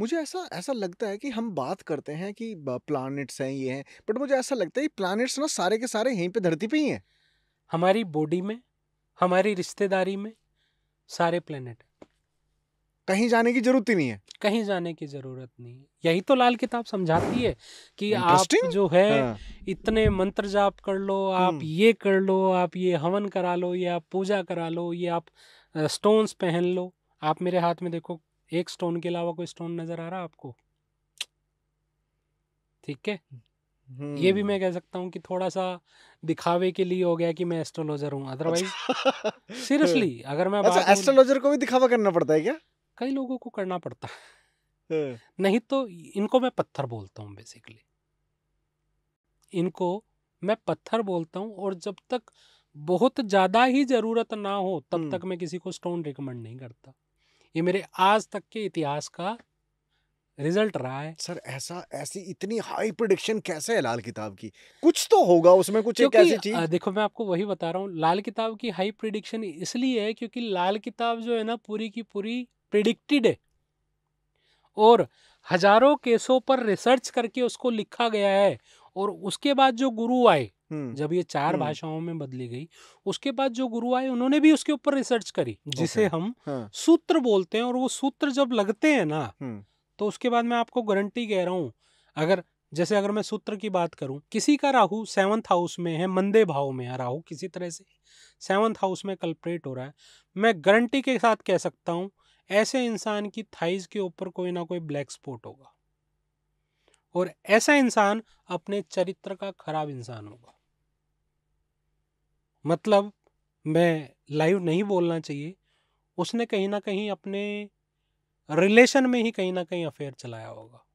मुझे ऐसा ऐसा लगता है कि हम बात करते हैं कि प्लैनेट्स हैं ये हैं बट मुझे ऐसा लगता है प्लैनेट्स ना सारे के सारे यहीं पे धरती पे ही हैं हमारी बॉडी में हमारी रिश्तेदारी में सारे प्लेनेट कहीं जाने की जरूरत ही नहीं है कहीं जाने की जरूरत नहीं यही तो लाल किताब समझाती है कि आप जो है हाँ। इतने मंत्र जाप कर लो आप हम्म। ये कर लो आप ये हवन करा लो ये आप पूजा करा लो ये आप स्टोन्स पहन लो आप मेरे हाथ में देखो एक स्टोन के अलावा कोई स्टोन नज़र आ रहा आपको ठीक है ये भी मैं हम्म। कह सकता हूँ कि थोड़ा सा दिखावे के लिए हो गया कि मैं एस्ट्रोलॉजर हूँ अदरवाइज अच्छा। सीरियसली अगर मैं अच्छा, एस्ट्रोलॉजर को भी दिखावा करना पड़ता है क्या कई लोगों को करना पड़ता है हाँ। नहीं तो इनको मैं पत्थर बोलता हूँ बेसिकली इनको मैं पत्थर बोलता हूँ और जब तक बहुत ज़्यादा ही ज़रूरत ना हो तब हम्म। तक मैं किसी को स्टोन रिकमेंड नहीं करता ये मेरे आज तक के इतिहास का रिजल्ट रहा है सर ऐसा ऐसी इतनी हाई प्रोडिक्शन कैसे है लाल किताब की कुछ तो होगा उसमें कुछ एक ऐसी चीज देखो मैं आपको वही बता रहा हूँ लाल किताब की हाई प्रिडिक्शन इसलिए है क्योंकि लाल किताब जो है ना पूरी की पूरी प्रिडिक्टेड है और हजारों केसों पर रिसर्च करके उसको लिखा गया है और उसके बाद जो गुरु आए हम्म। जब ये चार हम्म। भाषाओं में बदली गई उसके बाद जो गुरु आए उन्होंने भी उसके ऊपर रिसर्च करी जिसे हम हाँ। सूत्र बोलते हैं और वो सूत्र जब लगते हैं ना हम्म। तो उसके बाद मैं आपको गारंटी कह रहा हूँ अगर जैसे अगर मैं सूत्र की बात करूं किसी का राहु सेवंथ हाउस में है मंदे भाव में है राहु किसी तरह से सेवंथ हाउस में कल्परेट हो रहा है मैं गारंटी के साथ कह सकता हूं ऐसे इंसान की थाइज के ऊपर कोई ना कोई ब्लैक स्पॉट होगा और ऐसा इंसान अपने चरित्र का खराब इंसान होगा मतलब मैं लाइव नहीं बोलना चाहिए उसने कहीं ना कहीं अपने रिलेशन में ही कहीं ना कहीं अफेयर चलाया होगा